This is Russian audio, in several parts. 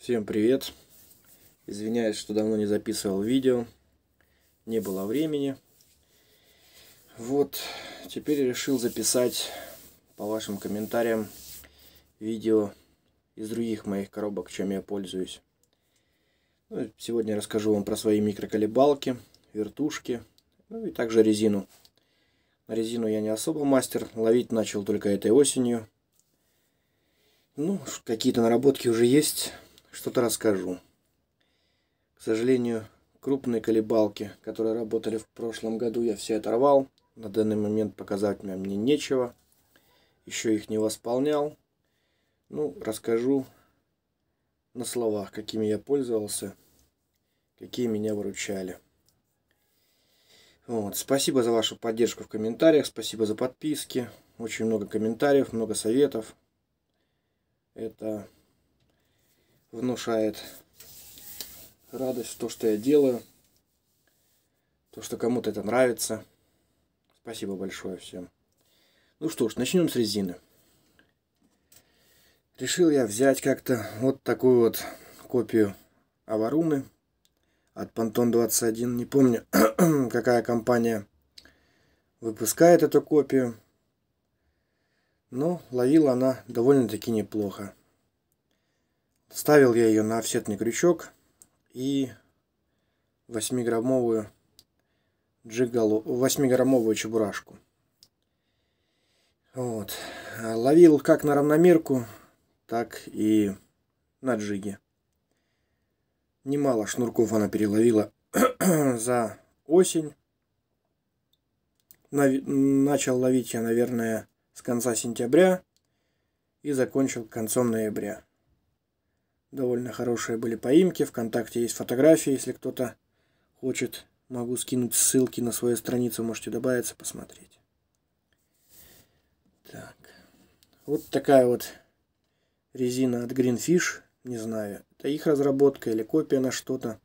Всем привет! Извиняюсь, что давно не записывал видео, не было времени. Вот, теперь решил записать по вашим комментариям видео из других моих коробок, чем я пользуюсь. Ну, сегодня расскажу вам про свои микроколебалки, вертушки, ну и также резину. На резину я не особо мастер, ловить начал только этой осенью. Ну, какие-то наработки уже есть что-то расскажу. К сожалению, крупные колебалки, которые работали в прошлом году, я все оторвал. На данный момент показать мне, мне нечего. Еще их не восполнял. Ну, расскажу на словах, какими я пользовался, какие меня выручали. Вот. Спасибо за вашу поддержку в комментариях, спасибо за подписки. Очень много комментариев, много советов. Это внушает радость, то, что я делаю, то, что кому-то это нравится. Спасибо большое всем. Ну что ж, начнем с резины. Решил я взять как-то вот такую вот копию Аваруны от Pantone 21. Не помню, какая компания выпускает эту копию. Но ловила она довольно-таки неплохо. Ставил я ее на офсетный крючок и 8-граммовую джигалу, 8-граммовую чебурашку. Вот. Ловил как на равномерку, так и на джиге. Немало шнурков она переловила за осень. Начал ловить я, наверное, с конца сентября и закончил концом ноября. Довольно хорошие были поимки. Вконтакте есть фотографии, если кто-то хочет. Могу скинуть ссылки на свою страницу, можете добавиться, посмотреть. Так. Вот такая вот резина от Greenfish. Не знаю, это их разработка или копия на что-то.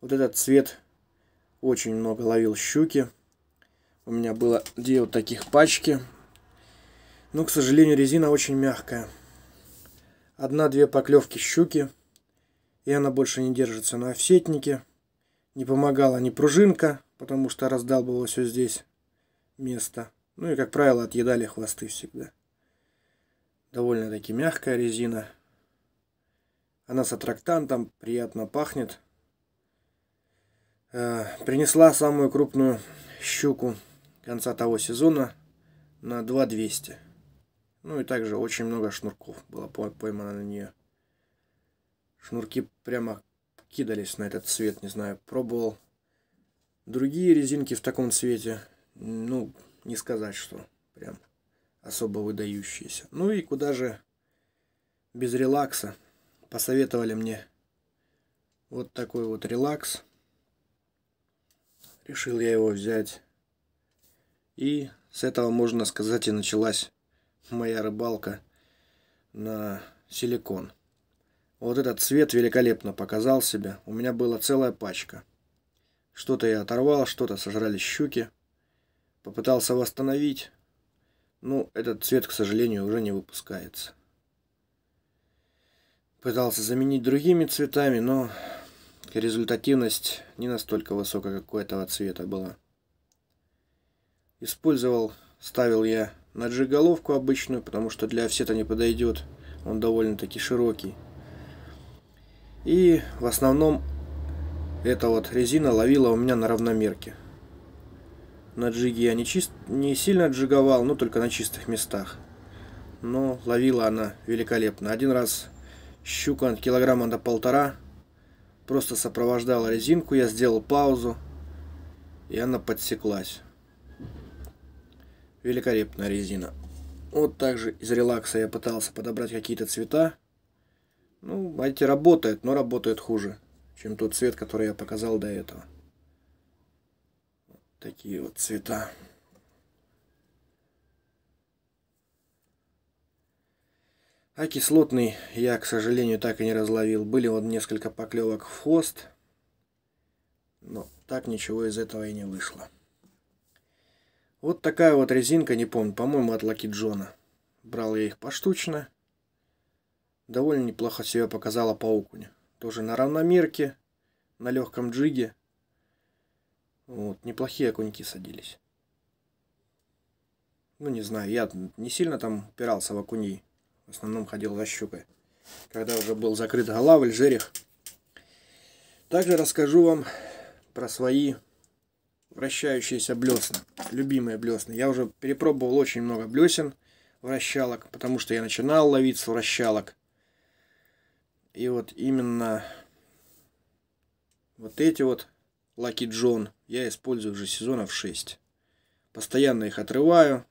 Вот этот цвет очень много ловил щуки. У меня было две вот таких пачки. Но, к сожалению, резина очень мягкая. Одна-две поклевки щуки, и она больше не держится на офсетнике. Не помогала ни пружинка, потому что раздалбывало все здесь место. Ну и, как правило, отъедали хвосты всегда. Довольно-таки мягкая резина. Она с аттрактантом приятно пахнет. Э, принесла самую крупную щуку конца того сезона на 2200. Ну и также очень много шнурков было поймано на нее. Шнурки прямо кидались на этот цвет, не знаю, пробовал. Другие резинки в таком цвете, ну, не сказать, что прям особо выдающиеся. Ну и куда же без релакса посоветовали мне вот такой вот релакс. Решил я его взять. И с этого, можно сказать, и началась моя рыбалка на силикон. Вот этот цвет великолепно показал себя. У меня была целая пачка. Что-то я оторвал, что-то сожрали щуки. Попытался восстановить. Ну, этот цвет, к сожалению, уже не выпускается. Пытался заменить другими цветами, но результативность не настолько высокая, как у этого цвета была. Использовал, ставил я на джиголовку обычную, потому что для офсета не подойдет, он довольно-таки широкий. И в основном эта вот резина ловила у меня на равномерке. На джиге я не, чист... не сильно джиговал, но только на чистых местах. Но ловила она великолепно. Один раз щука килограмма до полтора просто сопровождала резинку, я сделал паузу, и она подсеклась. Великолепная резина. Вот также из релакса я пытался подобрать какие-то цвета. Ну, эти работают, но работают хуже, чем тот цвет, который я показал до этого. Вот такие вот цвета. А кислотный я, к сожалению, так и не разловил. Были вот несколько поклевок в хвост, но так ничего из этого и не вышло. Вот такая вот резинка, не помню, по-моему, от Лаки Джона. Брал я их поштучно. Довольно неплохо себя показала по окуне. Тоже на равномерке, на легком джиге. Вот, неплохие окуньки садились. Ну, не знаю, я не сильно там упирался в окуней. В основном ходил за щукой. Когда уже был закрыт голавль, жерех. Также расскажу вам про свои вращающиеся блесна, любимые блесны. Я уже перепробовал очень много блесен вращалок, потому что я начинал ловить с вращалок. И вот именно вот эти вот Lucky John я использую уже сезонов 6. Постоянно их отрываю,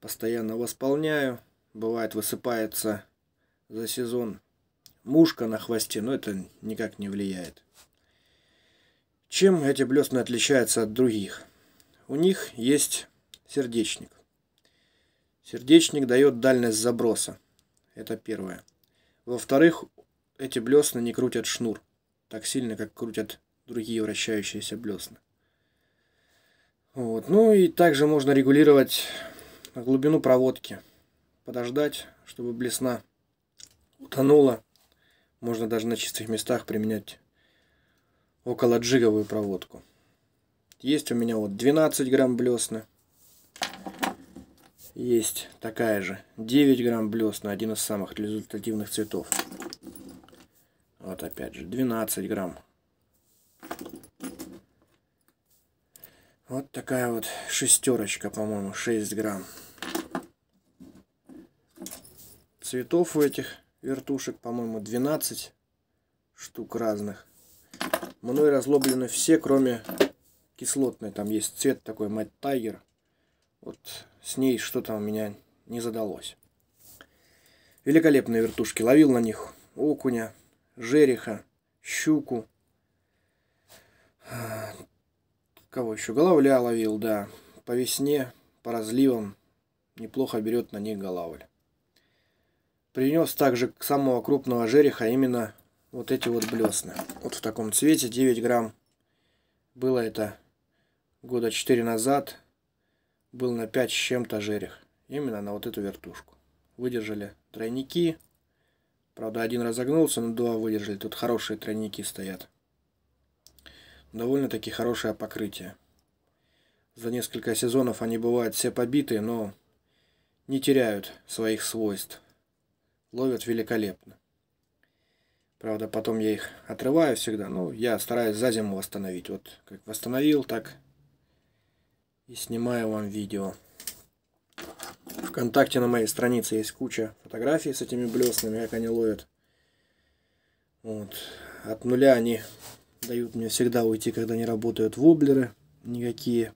постоянно восполняю. Бывает высыпается за сезон мушка на хвосте, но это никак не влияет. Чем эти блесны отличаются от других? У них есть сердечник. Сердечник дает дальность заброса. Это первое. Во-вторых, эти блесны не крутят шнур так сильно, как крутят другие вращающиеся блесны. Вот. Ну и также можно регулировать глубину проводки. Подождать, чтобы блесна утонула. Можно даже на чистых местах применять около джиговую проводку. Есть у меня вот 12 грамм блесны. Есть такая же 9 грамм блесна, один из самых результативных цветов. Вот опять же 12 грамм. Вот такая вот шестерочка, по-моему, 6 грамм. Цветов у этих вертушек, по-моему, 12 штук разных. Мной разлоблены все, кроме кислотной. Там есть цвет такой, Mad тайгер Вот с ней что-то у меня не задалось. Великолепные вертушки. Ловил на них окуня, жереха, щуку. Кого еще? Головля ловил, да. По весне, по разливам. Неплохо берет на них головль. Принес также самого крупного жереха именно вот эти вот блесны. Вот в таком цвете 9 грамм. Было это года 4 назад. Был на 5 с чем-то жерех. Именно на вот эту вертушку. Выдержали тройники. Правда, один разогнулся, но два выдержали. Тут хорошие тройники стоят. Довольно-таки хорошее покрытие. За несколько сезонов они бывают все побитые, но не теряют своих свойств. Ловят великолепно. Правда, потом я их отрываю всегда, но я стараюсь за зиму восстановить. Вот как восстановил, так и снимаю вам видео. Вконтакте на моей странице есть куча фотографий с этими блеснами, как они ловят. Вот. От нуля они дают мне всегда уйти, когда не работают воблеры никакие.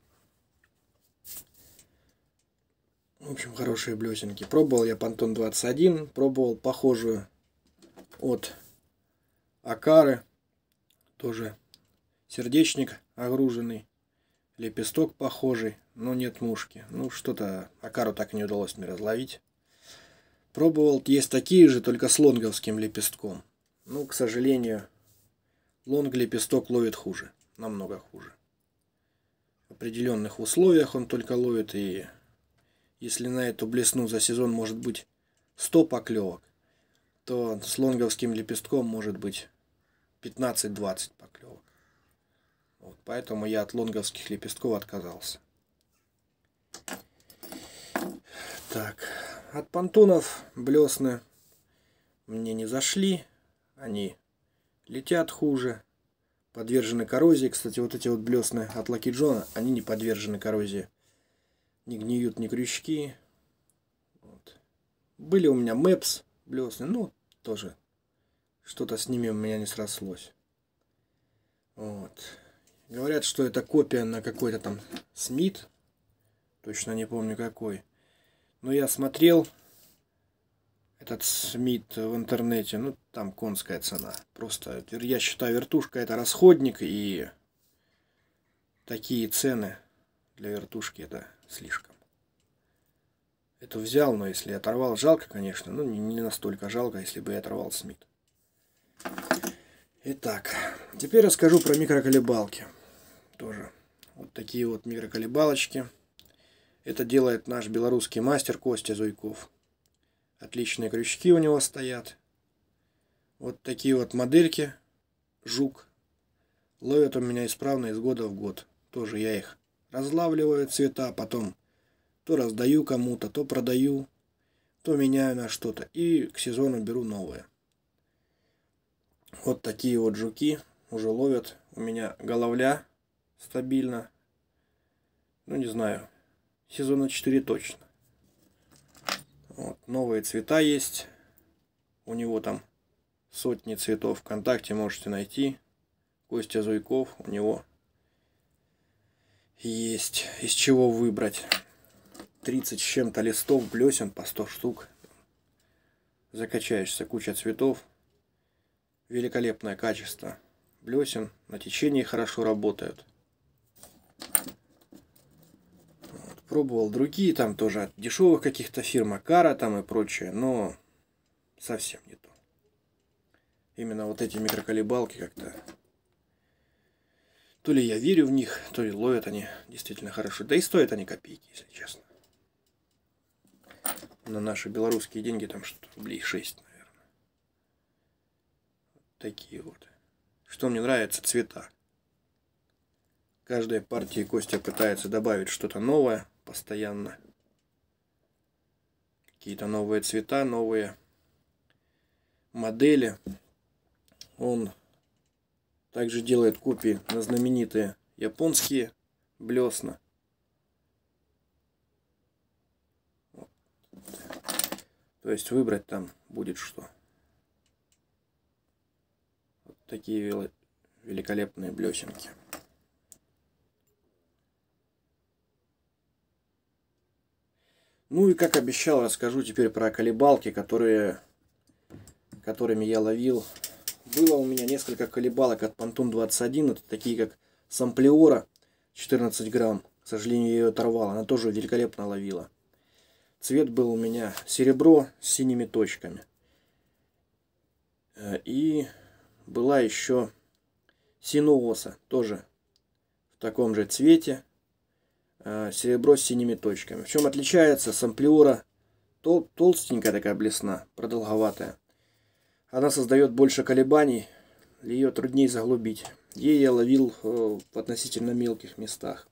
В общем, хорошие блесенки. Пробовал я Pantone 21, пробовал похожую от Акары, тоже сердечник огруженный, лепесток похожий, но нет мушки. Ну, что-то Акару так и не удалось мне разловить. Пробовал, есть такие же, только с лонговским лепестком. Ну, к сожалению, лонг лепесток ловит хуже, намного хуже. В определенных условиях он только ловит и если на эту блесну за сезон может быть 100 поклевок, то с лонговским лепестком может быть 15-20 поклевок. Вот, поэтому я от лонговских лепестков отказался. Так, от понтонов блесны мне не зашли. Они летят хуже, подвержены коррозии. Кстати, вот эти вот блесны от Лаки Джона, они не подвержены коррозии. Не гниют ни крючки. Вот. Были у меня мэпс блесны, ну, тоже что-то с ними у меня не срослось. Вот. Говорят, что это копия на какой-то там Смит. Точно не помню какой. Но я смотрел этот Смит в интернете. Ну, там конская цена. Просто, я считаю, вертушка это расходник. И такие цены для вертушки это слишком. Эту взял, но если оторвал, жалко, конечно, но не настолько жалко, если бы я оторвал Смит. Итак, теперь расскажу про микроколебалки. Тоже вот такие вот микроколебалочки. Это делает наш белорусский мастер Костя Зуйков. Отличные крючки у него стоят. Вот такие вот модельки. Жук. Ловят у меня исправно из года в год. Тоже я их разлавливаю цвета, потом то раздаю кому-то, то продаю, то меняю на что-то. И к сезону беру новое. Вот такие вот жуки уже ловят. У меня головля стабильно. Ну, не знаю. Сезона 4 точно. Вот, новые цвета есть. У него там сотни цветов. Вконтакте можете найти. Костя Зуйков у него есть из чего выбрать. 30 с чем-то листов, блесен по 100 штук. Закачаешься, куча цветов. Великолепное качество. Блесен на течении хорошо работают. Вот, пробовал другие, там тоже от дешевых каких-то фирм, кара там и прочее, но совсем не то. Именно вот эти микроколебалки как-то то ли я верю в них, то ли ловят они действительно хорошо. Да и стоят они копейки, если честно на наши белорусские деньги там что-то рублей 6, наверное. Вот такие вот. Что мне нравится, цвета. каждая партия Костя пытается добавить что-то новое постоянно. Какие-то новые цвета, новые модели. Он также делает копии на знаменитые японские блесна. То есть выбрать там будет что. Вот такие великолепные блесенки. Ну и как обещал, расскажу теперь про колебалки, которые, которыми я ловил. Было у меня несколько колебалок от Pantone 21, это такие как Самплиора 14 грамм. К сожалению, я ее оторвал, она тоже великолепно ловила. Цвет был у меня серебро с синими точками. Э, и была еще синооса, тоже в таком же цвете. Э, серебро с синими точками. В чем отличается самплиора тол толстенькая такая блесна, продолговатая. Она создает больше колебаний, ее труднее заглубить. Ей я ловил э, в относительно мелких местах.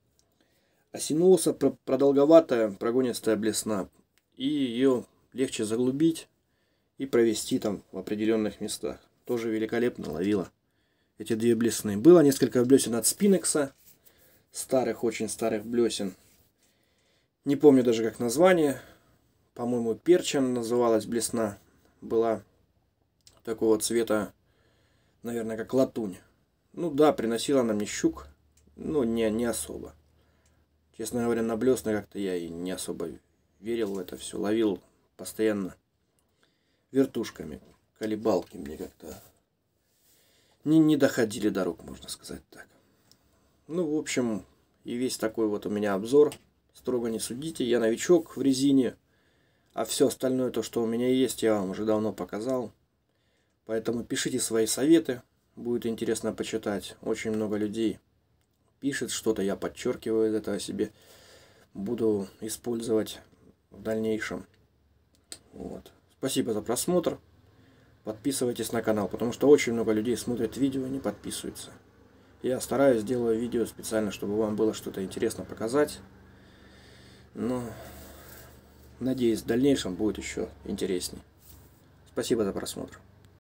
Осинулся продолговатая прогонистая блесна, и ее легче заглубить и провести там в определенных местах. Тоже великолепно ловила эти две блесны. Было несколько блесен от Спинекса, старых, очень старых блесен. Не помню даже как название. По-моему, перчем называлась блесна. Была такого цвета, наверное, как латунь. Ну да, приносила она мне щук, но не, не особо. Честно говоря, на блесны как-то я и не особо верил в это все. Ловил постоянно вертушками, колебалки мне как-то не, не доходили до рук, можно сказать так. Ну, в общем, и весь такой вот у меня обзор. Строго не судите, я новичок в резине, а все остальное, то, что у меня есть, я вам уже давно показал. Поэтому пишите свои советы, будет интересно почитать. Очень много людей пишет что-то, я подчеркиваю это о себе, буду использовать в дальнейшем. Вот. Спасибо за просмотр. Подписывайтесь на канал, потому что очень много людей смотрят видео и не подписываются. Я стараюсь, делаю видео специально, чтобы вам было что-то интересно показать. Но, надеюсь, в дальнейшем будет еще интересней. Спасибо за просмотр.